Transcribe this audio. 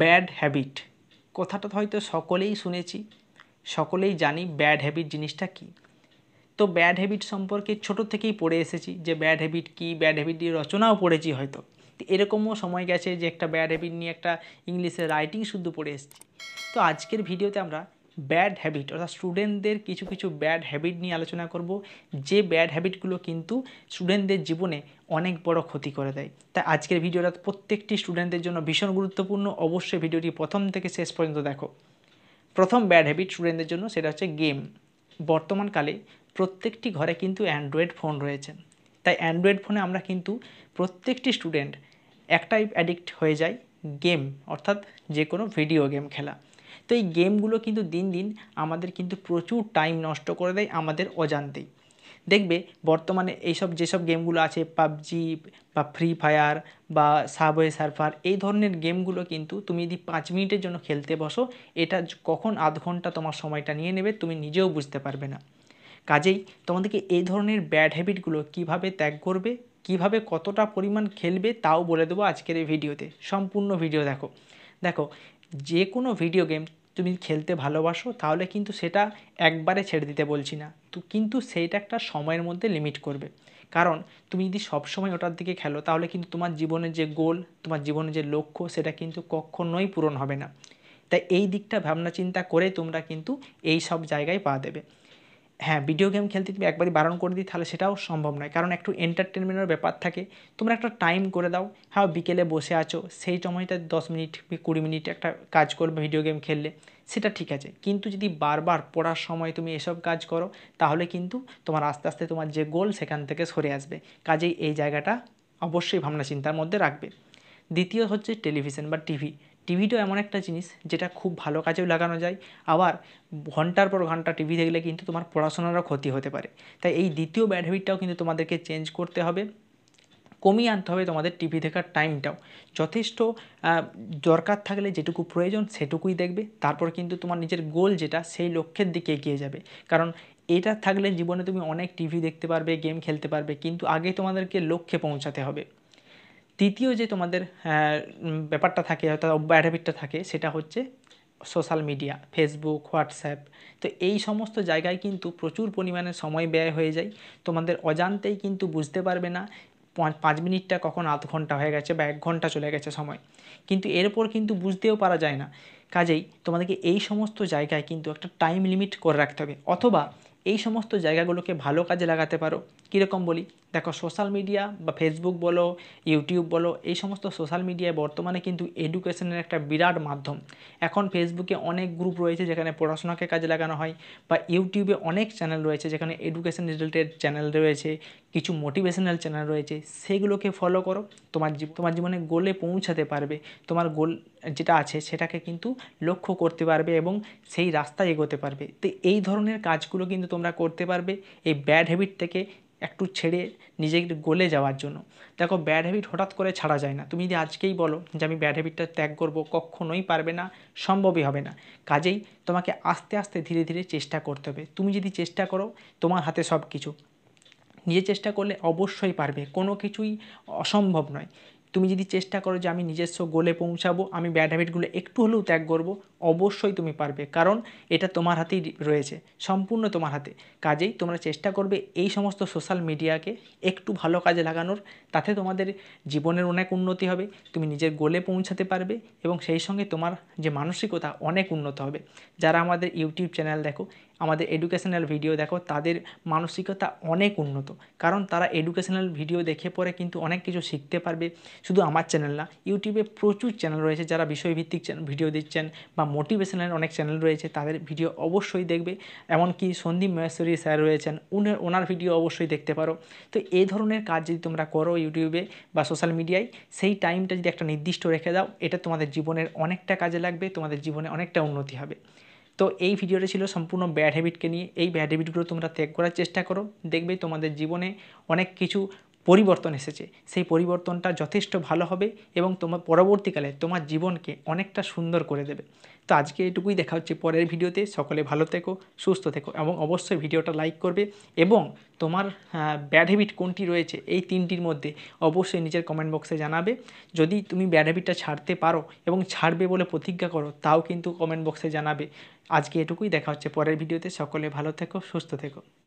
bad habit কথাটা হয়তো সকলেই শুনেছি সকলেই জানি ব্যাড হ্যাবিট জিনিসটা কী তো ব্যাড হ্যাবিট সম্পর্কে ছোট থেকেই পড়ে এসেছি যে ব্যাড হ্যাবিট কী ব্যাড হ্যাবিট রচনাও পড়েছি হয়তো এরকমও সময় গেছে যে একটা ব্যাড হ্যাবিট নিয়ে একটা ইংলিশে রাইটিং শুদ্ধ পড়ে এসেছি তো আজকের ভিডিওতে আমরা ব্যাড হ্যাবিট অর্থাৎ স্টুডেন্টদের কিছু কিছু ব্যাড হ্যাবিট নিয়ে আলোচনা করব যে ব্যাড হ্যাবিটগুলো কিন্তু স্টুডেন্টদের জীবনে অনেক বড় ক্ষতি করে দেয় তাই আজকের ভিডিওটা প্রত্যেকটি স্টুডেন্টদের জন্য ভীষণ গুরুত্বপূর্ণ অবশ্যই ভিডিওটি প্রথম থেকে শেষ পর্যন্ত দেখো প্রথম ব্যাড হ্যাবিট স্টুডেন্টদের জন্য সেটা হচ্ছে গেম বর্তমানকালে প্রত্যেকটি ঘরে কিন্তু অ্যান্ড্রয়েড ফোন রয়েছে তাই অ্যান্ড্রয়েড ফোনে আমরা কিন্তু প্রত্যেকটি স্টুডেন্ট একটাই অ্যাডিক্ট হয়ে যায় গেম অর্থাৎ যে কোনো ভিডিও গেম খেলা তো এই গেমগুলো কিন্তু দিন দিন আমাদের কিন্তু প্রচুর টাইম নষ্ট করে দেয় আমাদের অজান্তেই দেখবে বর্তমানে এইসব যেসব গেমগুলো আছে পাবজি বা ফ্রি ফায়ার বা সাবওয়ে সার্ফার এই ধরনের গেমগুলো কিন্তু তুমি যদি পাঁচ মিনিটের জন্য খেলতে বসো এটা কখন আধ ঘন্টা তোমার সময়টা নিয়ে নেবে তুমি নিজেও বুঝতে পারবে না কাজেই তোমাদেরকে এই ধরনের ব্যাড হ্যাবিটগুলো কিভাবে ত্যাগ করবে কিভাবে কতটা পরিমাণ খেলবে তাও বলে দেবো আজকের এই ভিডিওতে সম্পূর্ণ ভিডিও দেখো দেখো যে কোনো ভিডিও গেম তুমি খেলতে ভালোবাসো তাহলে কিন্তু সেটা একবারে ছেড়ে দিতে বলছি না তো কিন্তু সেইটা একটা সময়ের মধ্যে লিমিট করবে কারণ তুমি যদি সবসময় ওটার দিকে খেলো তাহলে কিন্তু তোমার জীবনের যে গোল তোমার জীবনের যে লক্ষ্য সেটা কিন্তু কখনোই পূরণ হবে না তাই এই দিকটা ভাবনা চিন্তা করে তোমরা কিন্তু এই সব জায়গায় পা দেবে হ্যাঁ ভিডিও গেম খেলতে তুমি একবারই বারণ করে দিই তাহলে সেটাও সম্ভব নয় কারণ একটু এন্টারটেনমেন্টের ব্যাপার থাকে তোমরা একটা টাইম করে দাও হ্যাঁ বিকেলে বসে আছো সেই সময়টা দশ মিনিট কুড়ি মিনিট একটা কাজ করবে ভিডিও গেম খেললে সেটা ঠিক আছে কিন্তু যদি বারবার পড়ার সময় তুমি এসব কাজ করো তাহলে কিন্তু তোমার আস্তে আস্তে তোমার যে গোল সেখান থেকে সরে আসবে কাজেই এই জায়গাটা অবশ্যই ভাবনা চিন্তার মধ্যে রাখবে দ্বিতীয় হচ্ছে টেলিভিশন বা টিভি টিভিটাও এমন একটা জিনিস যেটা খুব ভালো কাজেও লাগানো যায় আবার ঘন্টার পর ঘন্টা টিভি দেখলে কিন্তু তোমার পড়াশোনারও ক্ষতি হতে পারে তাই এই দ্বিতীয় ব্যাড হ্যাবিটটাও কিন্তু তোমাদেরকে চেঞ্জ করতে হবে কমিয়ে আনতে হবে তোমাদের টিভি দেখার টাইমটাও যথেষ্ট দরকার থাকলে যেটুকু প্রয়োজন সেটুকুই দেখবে তারপর কিন্তু তোমার নিজের গোল যেটা সেই লক্ষ্যের দিকে এগিয়ে যাবে কারণ এটা থাকলে জীবনে তুমি অনেক টিভি দেখতে পারবে গেম খেলতে পারবে কিন্তু আগে তোমাদেরকে লক্ষ্যে পৌঁছাতে হবে তৃতীয় যে তোমাদের হ্যাঁ, ব্যাপারটা থাকে অর্থাৎ ব্যাড হ্যাবিটটা থাকে সেটা হচ্ছে সোশ্যাল মিডিয়া ফেসবুক হোয়াটসঅ্যাপ তো এই সমস্ত জায়গায় কিন্তু প্রচুর পরিমাণে সময় ব্যয় হয়ে যায় তোমাদের অজান্তেই কিন্তু বুঝতে পারবে না পাঁচ মিনিটটা কখন আধ ঘন্টা হয়ে গেছে বা এক ঘন্টা চলে গেছে সময় কিন্তু এরপর কিন্তু বুঝতেও পারা যায় না কাজেই তোমাদেরকে এই সমস্ত জায়গায় কিন্তু একটা টাইম লিমিট করে রাখতে হবে অথবা এই সমস্ত জায়গাগুলোকে ভালো কাজে লাগাতে পারো কীরকম বলি দেখো সোশ্যাল মিডিয়া বা ফেসবুক বলো ইউটিউব বলো এই সমস্ত সোশ্যাল মিডিয়ায় বর্তমানে কিন্তু এডুকেশনের একটা বিরাট মাধ্যম এখন ফেসবুকে অনেক গ্রুপ রয়েছে যেখানে পড়াশোনাকে কাজে লাগানো হয় বা ইউটিউবে অনেক চ্যানেল রয়েছে যেখানে এডুকেশন রিলেটেড চ্যানেল রয়েছে কিছু মোটিভেশনাল চ্যানেল রয়েছে সেগুলোকে ফলো করো তোমার তোমার জীবনে গোলে পৌঁছাতে পারবে তোমার গোল যেটা আছে সেটাকে কিন্তু লক্ষ্য করতে পারবে এবং সেই রাস্তায় এগোতে পারবে তো এই ধরনের কাজগুলো কিন্তু তোমরা করতে পারবে এই ব্যাড হ্যাবিট থেকে একটু ছেড়ে নিজেকে গলে যাওয়ার জন্য দেখো ব্যাড হ্যাবিট হঠাৎ করে ছাড়া যায় না তুমি যদি আজকেই বলো যে আমি ব্যাড হ্যাবিটটা ত্যাগ করব কখনোই পারবে না সম্ভবই হবে না কাজেই তোমাকে আস্তে আস্তে ধীরে ধীরে চেষ্টা করতে হবে তুমি যদি চেষ্টা করো তোমার হাতে সব কিছু নিজে চেষ্টা করলে অবশ্যই পারবে কোনো কিছুই অসম্ভব নয় তুমি যদি চেষ্টা করো যে আমি নিজস্ব গোলে পৌঁছাবো আমি ব্যাড হ্যাবিটগুলো একটু হলেও ত্যাগ করব অবশ্যই তুমি পারবে কারণ এটা তোমার হাতেই রয়েছে সম্পূর্ণ তোমার হাতে কাজেই তোমরা চেষ্টা করবে এই সমস্ত সোশ্যাল মিডিয়াকে একটু ভালো কাজে লাগানোর তাতে তোমাদের জীবনের অনেক উন্নতি হবে তুমি নিজের গোলে পৌঁছাতে পারবে এবং সেই সঙ্গে তোমার যে মানসিকতা অনেক উন্নত হবে যারা আমাদের ইউটিউব চ্যানেল দেখো আমাদের এডুকেশনাল ভিডিও দেখো তাদের মানসিকতা অনেক উন্নত কারণ তারা এডুকেশনাল ভিডিও দেখে পরে কিন্তু অনেক কিছু শিখতে পারবে শুধু আমার চ্যানেল না ইউটিউবে প্রচুর চ্যানেল রয়েছে যারা বিষয়ভিত্তিক ভিডিও দিচ্ছেন বা মোটিভেশনাল অনেক চ্যানেল রয়েছে তাদের ভিডিও অবশ্যই দেখবে এমনকি সন্দীপ মহেশ্বরী স্যার রয়েছেন উনার ওনার ভিডিও অবশ্যই দেখতে পারো তো এই ধরনের কাজ যদি তোমরা করো ইউটিউবে বা সোশ্যাল মিডিয়ায় সেই টাইমটা যদি একটা নির্দিষ্ট রেখে দাও এটা তোমাদের জীবনের অনেকটা কাজে লাগবে তোমাদের জীবনে অনেকটা উন্নতি হবে তো এই ভিডিওটা ছিল সম্পূর্ণ ব্যাড হ্যাবিটকে নিয়ে এই ব্যাড হ্যাবিটগুলো তোমরা ত্যাগ করার চেষ্টা করো দেখবে তোমাদের জীবনে অনেক কিছু পরিবর্তন এসেছে সেই পরিবর্তনটা যথেষ্ট ভালো হবে এবং তোমার পরবর্তীকালে তোমার জীবনকে অনেকটা সুন্দর করে দেবে তো আজকে এটুকুই দেখা হচ্ছে পরের ভিডিওতে সকলে ভালো থেকো সুস্থ থেকো এবং অবশ্যই ভিডিওটা লাইক করবে এবং তোমার ব্যাড হ্যাবিট কোনটি রয়েছে এই তিনটির মধ্যে অবশ্যই নিজের কমেন্ট বক্সে জানাবে যদি তুমি ব্যাড হ্যাবিটটা ছাড়তে পারো এবং ছাড়বে বলে প্রতিজ্ঞা করো তাও কিন্তু কমেন্ট বক্সে জানাবে আজকে এটুকুই দেখা হচ্ছে পরের ভিডিওতে সকলে ভালো থেকো সুস্থ থেকো